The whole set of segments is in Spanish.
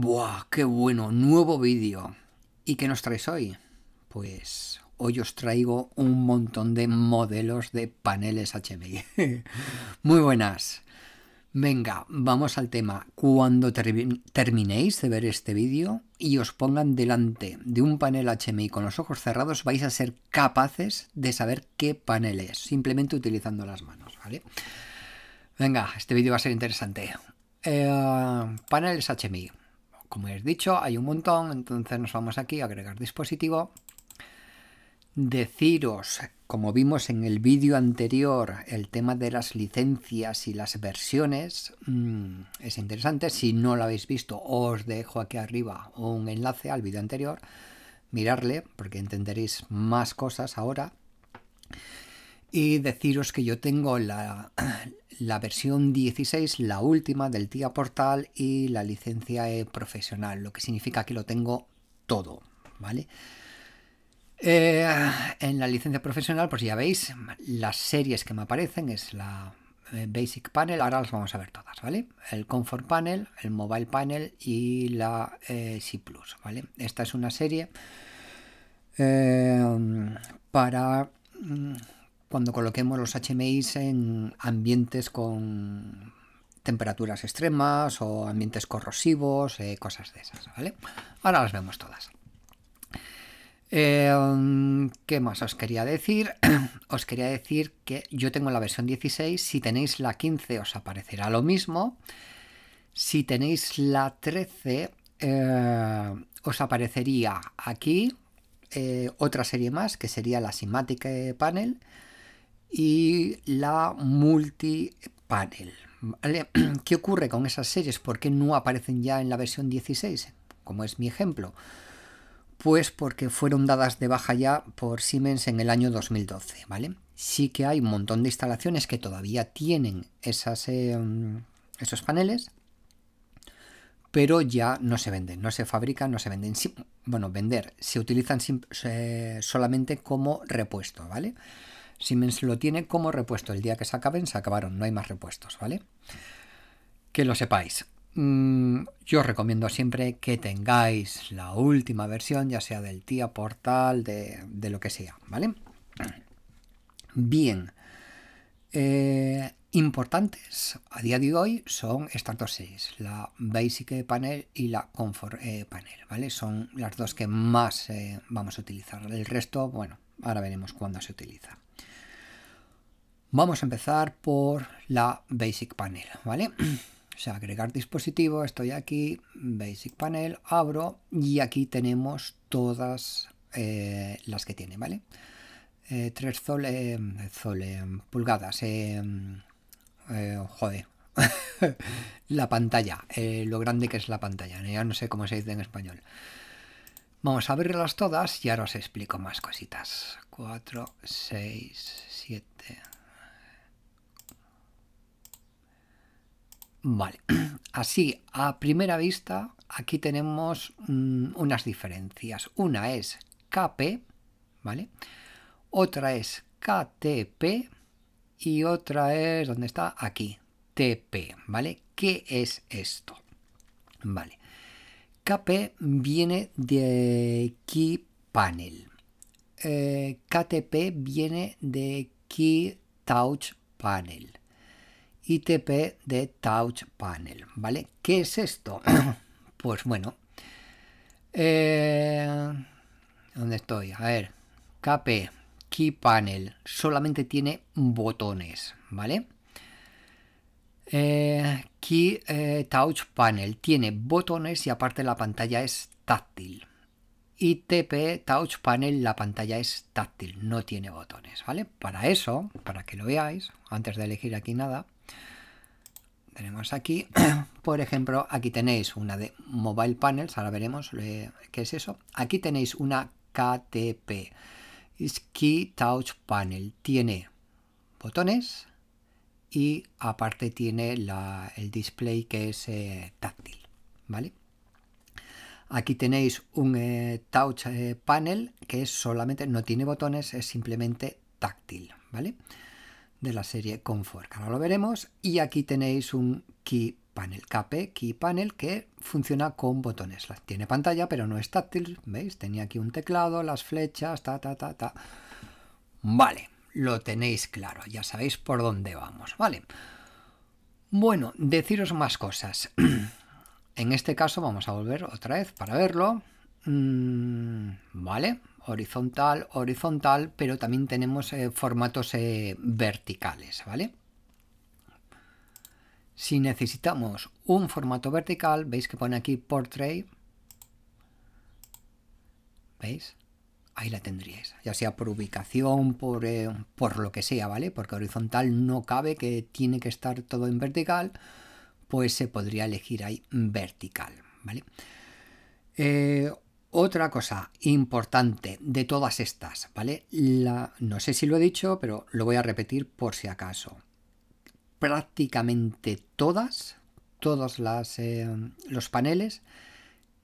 ¡Buah! ¡Qué bueno! Nuevo vídeo. ¿Y qué nos traes hoy? Pues hoy os traigo un montón de modelos de paneles HMI. Muy buenas. Venga, vamos al tema. Cuando terminéis de ver este vídeo y os pongan delante de un panel HMI con los ojos cerrados, vais a ser capaces de saber qué panel es, simplemente utilizando las manos, ¿vale? Venga, este vídeo va a ser interesante. Eh, paneles HMI como he dicho, hay un montón, entonces nos vamos aquí a agregar dispositivo. Deciros, como vimos en el vídeo anterior, el tema de las licencias y las versiones mm, es interesante. Si no lo habéis visto, os dejo aquí arriba un enlace al vídeo anterior. Mirarle, porque entenderéis más cosas ahora. Y deciros que yo tengo la, la versión 16, la última del TIA portal y la licencia e profesional, lo que significa que lo tengo todo, ¿vale? Eh, en la licencia profesional, pues ya veis, las series que me aparecen es la eh, Basic Panel, ahora las vamos a ver todas, ¿vale? El Comfort Panel, el Mobile Panel y la C+, eh, ¿vale? Esta es una serie para mm, cuando coloquemos los HMIs en ambientes con temperaturas extremas o ambientes corrosivos, eh, cosas de esas, ¿vale? Ahora las vemos todas. Eh, ¿Qué más os quería decir? os quería decir que yo tengo la versión 16, si tenéis la 15 os aparecerá lo mismo, si tenéis la 13 eh, os aparecería aquí otra serie más que sería la Simatic Panel y la multipanel. ¿vale? ¿Qué ocurre con esas series? ¿Por qué no aparecen ya en la versión 16? Como es mi ejemplo. Pues porque fueron dadas de baja ya por Siemens en el año 2012, ¿vale? Sí que hay un montón de instalaciones que todavía tienen esas, eh, esos paneles, pero ya no se venden, no se fabrican, no se venden. bueno, vender, se utilizan solamente como repuesto, ¿vale? Siemens lo tiene como repuesto. El día que se acaben, se acabaron, no hay más repuestos, ¿vale? Que lo sepáis. Mm, yo os recomiendo siempre que tengáis la última versión, ya sea del TIA Portal, de, lo que sea, ¿vale? Bien. Eh, importantes a día de hoy son estas dos la Basic Panel y la Comfort eh, Panel, ¿vale? Son las dos que más eh, vamos a utilizar. El resto, bueno, ahora veremos cuándo se utiliza. Vamos a empezar por la Basic Panel, ¿vale? O sea, agregar dispositivo, estoy aquí, Basic Panel, abro y aquí tenemos todas eh, las que tiene, ¿vale? Eh, tres zole, eh, zole, pulgadas, eh, la pantalla, lo grande que es la pantalla, ya no sé cómo se dice en español. Vamos a abrirlas todas y ahora os explico más cositas. 4, 6, 7, Vale, así a primera vista aquí tenemos mm, unas diferencias. Una es KP, ¿vale? Otra es KTP y otra es, ¿dónde está? Aquí, TP, ¿vale? ¿Qué es esto? Vale, KP viene de Key Panel. Eh, KTP viene de Key Touch Panel. ITP de Touch Panel, ¿vale? ¿Qué es esto? pues bueno, eh, ¿dónde estoy? A ver, KP, Key Panel, solamente tiene botones, ¿vale? Eh, Key eh, Touch Panel tiene botones y aparte la pantalla es táctil. ITP Touch Panel la pantalla es táctil, no tiene botones, ¿vale? Para eso, para que lo veáis, antes de elegir aquí nada, tenemos aquí, por ejemplo, aquí tenéis una de Mobile Panels, ahora veremos eh, qué es eso. Aquí tenéis una KTP, (key Touch Panel, tiene botones y aparte tiene el display que es eh, táctil, ¿vale? Aquí tenéis un eh, Touch Panel que es solamente, no tiene botones, es simplemente táctil, ¿vale? vale de la serie Comfort. Ahora lo veremos y aquí tenéis un Key Panel, KP Key Panel, que funciona con botones. Tiene pantalla pero no es táctil, ¿veis? Tenía aquí un teclado, las flechas, ta, ta, ta, ta. Vale, lo tenéis claro, ya sabéis por dónde vamos, ¿vale? Bueno, deciros más cosas. en este caso vamos a volver otra vez para verlo. Mm, vale, horizontal, horizontal, pero también tenemos eh, formatos eh, verticales, ¿vale? Si necesitamos un formato vertical, veis que pone aquí Portrait, ¿veis? Ahí la tendríais, ya sea por ubicación, por, eh, por lo que sea, ¿vale? Porque horizontal no cabe, que tiene que estar todo en vertical, pues se podría elegir ahí vertical, ¿vale? Otra cosa importante de todas estas, ¿vale? La, no sé si lo he dicho, pero lo voy a repetir por si acaso. Prácticamente todas, todos las, eh, los paneles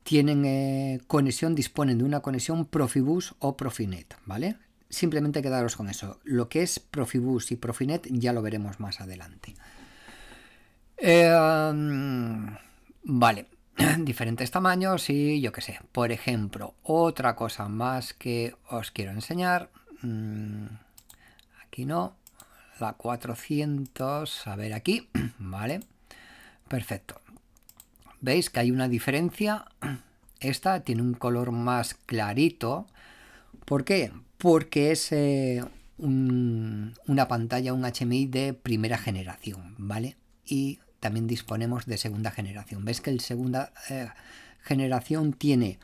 tienen eh, conexión, disponen de una conexión Profibus o Profinet, ¿vale? Simplemente quedaros con eso. Lo que es Profibus y Profinet ya lo veremos más adelante. Em, vale, diferentes tamaños y yo qué sé. Por ejemplo, otra cosa más que os quiero enseñar. Mm, aquí no. La 400, a ver aquí, ¿vale? Perfecto. ¿Veis que hay una diferencia? Esta tiene un color más clarito. ¿Por qué? Porque es eh, una pantalla, un HMI de primera generación, ¿vale? Y también disponemos de segunda generación. Ves que el segunda eh, generación tiene,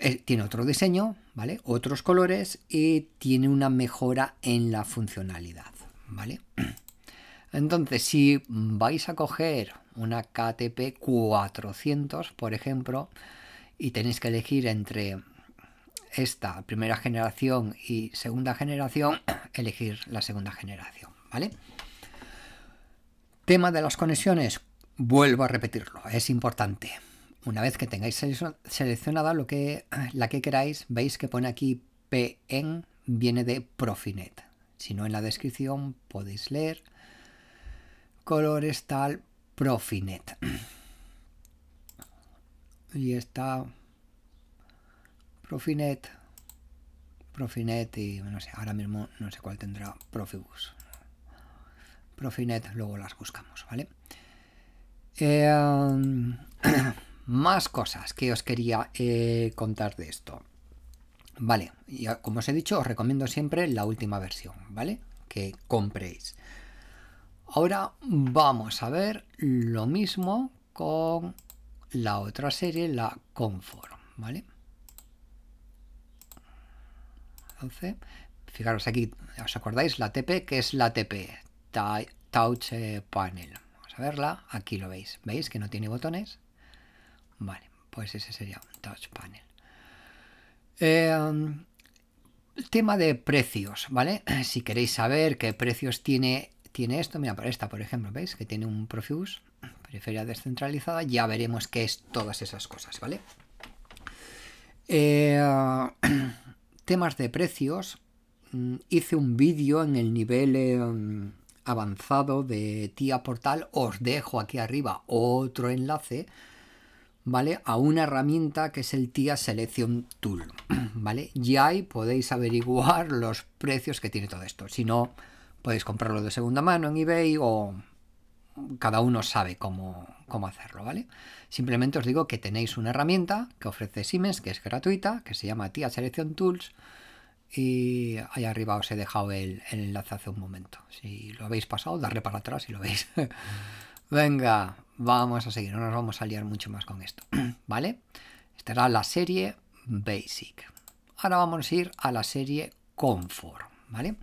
eh, tiene otro diseño, ¿vale? Otros colores y tiene una mejora en la funcionalidad, ¿vale? Entonces, si vais a coger una KTP 400, por ejemplo, y tenéis que elegir entre esta primera generación y segunda generación, elegir la segunda generación, ¿vale? Tema de las conexiones, vuelvo a repetirlo, es importante. Una vez que tengáis seleccionada lo que, la que queráis, veis que pone aquí PN, viene de Profinet. Si no, en la descripción podéis leer colores tal Profinet. Y está Profinet, Profinet y no ahora mismo no sé cuál tendrá Profibus. Profinet, luego las buscamos, ¿vale? Eh, más cosas que os quería eh, contar de esto. Vale, y como os he dicho, os recomiendo siempre la última versión, ¿vale? Que compréis. Ahora vamos a ver lo mismo con la otra serie, la Conform, ¿vale? Entonces, fijaros aquí, ¿os acordáis? La TP, que es la TP? Touch eh, Panel. Vamos a verla. Aquí lo veis. ¿Veis que no tiene botones? Vale, pues ese sería un Touch Panel. el eh, tema de precios, ¿vale? Si queréis saber qué precios tiene, tiene esto, mira, para esta, por ejemplo, ¿veis? Que tiene un Profuse, periferia descentralizada, ya veremos qué es todas esas cosas, ¿vale? Eh, temas de precios, mm, hice un vídeo en el nivel... Em, avanzado de Tía Portal, os dejo aquí arriba otro enlace, ¿vale? A una herramienta que es el Tía Selection Tool, ¿vale? Y ahí podéis averiguar los precios que tiene todo esto. Si no, podéis comprarlo de segunda mano en eBay o cada uno sabe cómo, hacerlo, ¿vale? Simplemente os digo que tenéis una herramienta que ofrece Siemens, que es gratuita, que se llama Tía Selection Tools, y ahí arriba os he dejado el, enlace hace un momento. Si lo habéis pasado, darle para atrás y lo veis. Venga, vamos a seguir, no nos vamos a liar mucho más con esto, ¿vale? estará la serie Basic. Ahora vamos a ir a la serie Comfort, ¿vale?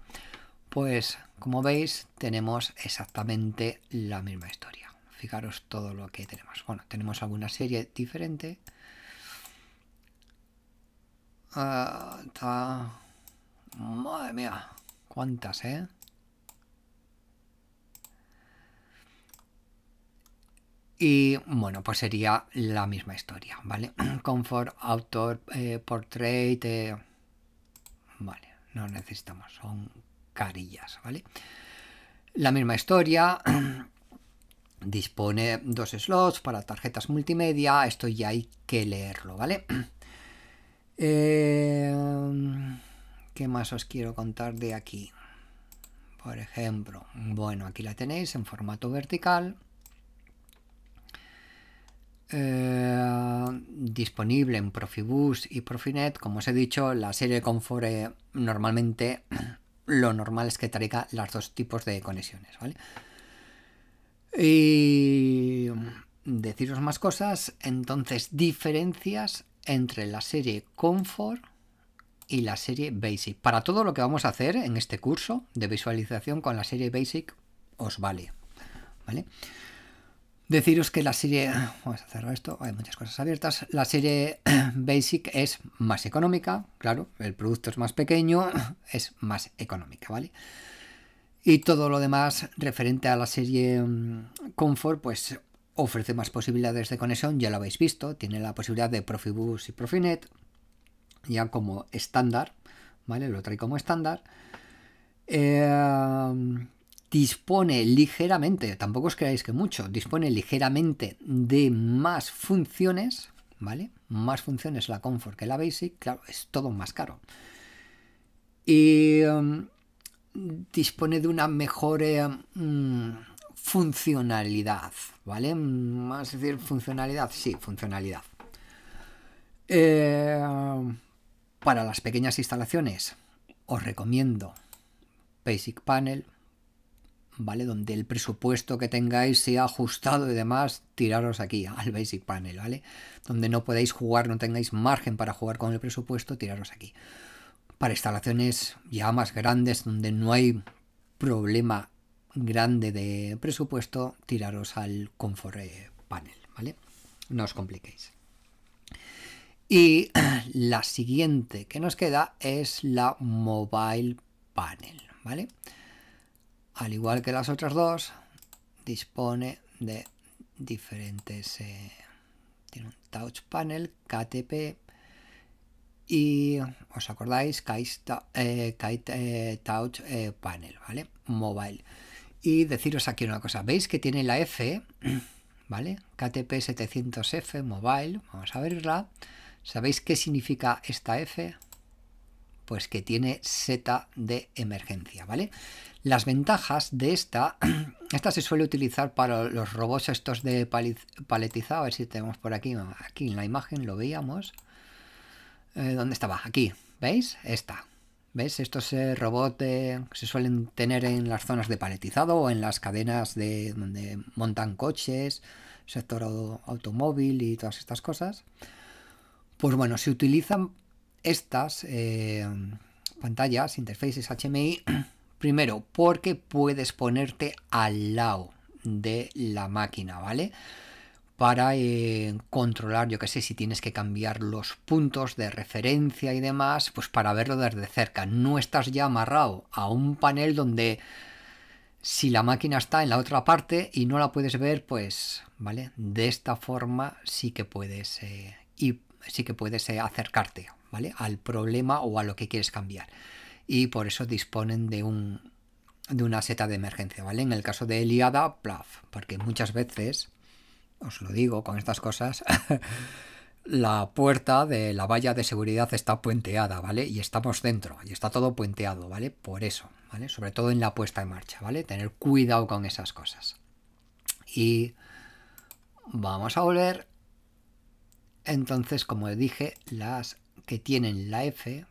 Pues como veis tenemos exactamente la misma historia. Fijaros todo lo que tenemos. Bueno, tenemos alguna serie diferente. Ah, Madre mía. ¿Cuántas, eh? Y bueno, pues sería la misma historia, ¿vale? Comfort, Autor, eh, Portrait... Eh, vale, no necesitamos, son carillas, ¿vale? La misma historia... Dispone dos slots para tarjetas multimedia, esto ya hay que leerlo, ¿vale? Eh... ¿Qué más os quiero contar de aquí? Por ejemplo, bueno, aquí la tenéis en formato vertical. Eh, disponible en Profibus y Profinet. Como os he dicho, la serie Comfort normalmente lo normal es que traiga los dos tipos de conexiones, Y deciros más cosas, entonces diferencias entre la serie Comfort y la serie Basic. Para todo lo que vamos a hacer en este curso de visualización con la serie Basic os vale. ¿Vale? Deciros que la serie, vamos a cerrar esto, hay muchas cosas abiertas, la serie Basic es más económica, claro, el producto es más pequeño, es más económica, ¿vale? Y todo lo demás referente a la serie mm, Comfort, pues ofrece más posibilidades de conexión, ya lo habéis visto, tiene la posibilidad de Profibus y Profinet, ya como estándar, ¿vale? Lo trae como estándar. Eh, dispone ligeramente, tampoco os creáis que mucho, dispone ligeramente de más funciones, ¿vale? Más funciones la Comfort que la Basic, claro, es todo más caro. Y em, dispone de una mejor eh, mm, funcionalidad, ¿vale? Más decir funcionalidad, sí, funcionalidad. Eh, para las pequeñas instalaciones os recomiendo Basic Panel, ¿vale? Donde el presupuesto que tengáis sea ajustado y demás, tiraros aquí al Basic Panel, ¿vale? Donde no podéis jugar, no tengáis margen para jugar con el presupuesto, tiraros aquí. Para instalaciones ya más grandes, donde no hay problema grande de presupuesto, tiraros al Comfort Panel, ¿vale? No os compliquéis. Y la siguiente que nos queda es la Mobile Panel, ¿vale? Al igual que las otras dos, dispone de diferentes... Eh, tiene un Touch Panel, KTP y... ¿Os acordáis? Kite, eh, eh, Touch Panel, ¿vale? Mobile. Y deciros aquí una cosa, ¿veis que tiene la F? ¿Vale? KTP 700F Mobile, vamos a abrirla. ¿Sabéis qué significa esta F? Pues que tiene Z de emergencia, ¿vale? Las ventajas de esta, esta se suele utilizar para los robots estos de paletizado, a ver si tenemos por aquí, aquí en la imagen lo veíamos. Eh, ¿Dónde estaba? Aquí, ¿veis? Esta. ¿Veis? Estos eh, robots que se suelen tener en las zonas de paletizado o en las cadenas de donde montan coches, sector automóvil y todas estas cosas. Pues bueno, se utilizan estas eh, pantallas, interfaces HMI, primero porque puedes ponerte al lado de la máquina, ¿vale? Para eh, controlar, yo qué sé, si tienes que cambiar los puntos de referencia y demás, pues para verlo desde cerca. No estás ya amarrado a un panel donde si la máquina está en la otra parte y no la puedes ver, pues, ¿vale? De esta forma sí que puedes ir. Eh, sí que puedes eh, acercarte ¿vale? al problema o a lo que quieres cambiar. Y por eso disponen de de una seta de emergencia, ¿vale? En el caso de Eliada, plaf, porque muchas veces, os lo digo con estas cosas, la puerta de la valla de seguridad está puenteada, ¿vale? Y estamos dentro, y está todo puenteado, ¿vale? Por eso, ¿vale? Sobre todo en la puesta en marcha, ¿vale? Tener cuidado con esas cosas. Y vamos a volver entonces, como dije, las que tienen la F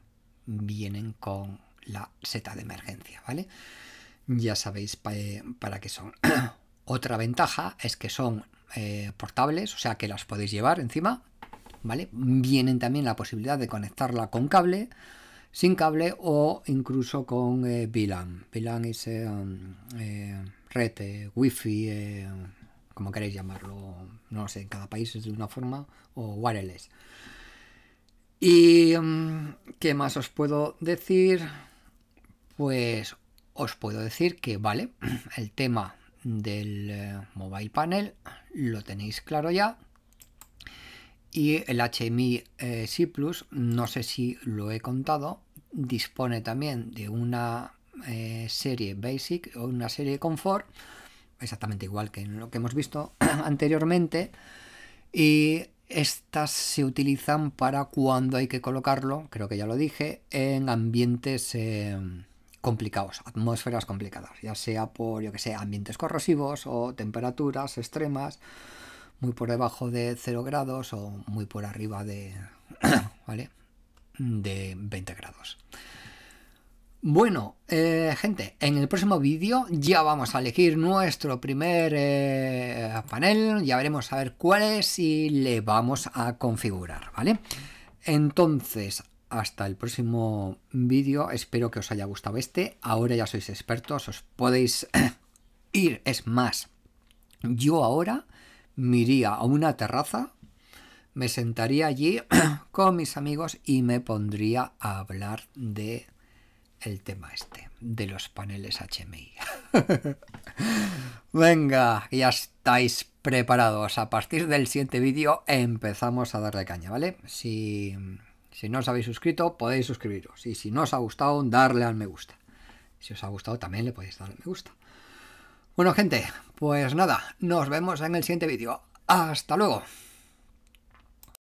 vienen con la Z de emergencia, ¿vale? Ya sabéis eh, para qué son. Otra ventaja es que son eh, portables, o sea que las podéis llevar encima, ¿vale? Vienen también la posibilidad de conectarla con cable, sin cable o incluso con eh, VLAN. es eh, red, wifi, como queréis llamarlo, no lo sé, en cada país es de una forma, o wireless. ¿Y mm, qué más os puedo decir? Pues os puedo decir que, vale, el tema del eh, mobile panel lo tenéis claro ya. Y el HMI C eh, Plus, no sé si lo he contado, dispone también de una eh, serie Basic o una serie confort exactamente igual que en lo que hemos visto anteriormente. Y estas se utilizan para cuando hay que colocarlo, creo que ya lo dije, en ambientes eh, complicados, atmósferas complicadas, ya sea por, yo que sé, ambientes corrosivos o temperaturas extremas, muy por debajo de 0 grados o muy por arriba de, de 20 grados. Bueno, eh, gente, en el próximo vídeo ya vamos a elegir nuestro primer eh, panel, ya veremos a ver cuál es y le vamos a configurar, ¿vale? Entonces, hasta el próximo vídeo, espero que os haya gustado este, ahora ya sois expertos, os podéis ir, es más, yo ahora me iría a una terraza, me sentaría allí con mis amigos y me pondría a hablar de el tema este de los paneles HMI. Venga, ya estáis preparados. A partir del siguiente vídeo empezamos a darle caña, ¿vale? Si, si no os habéis suscrito, podéis suscribiros. Y si no os ha gustado, darle al me gusta. Si os ha gustado, también le podéis dar al me gusta. Bueno, gente, pues nada, nos vemos en el siguiente vídeo. ¡Hasta luego!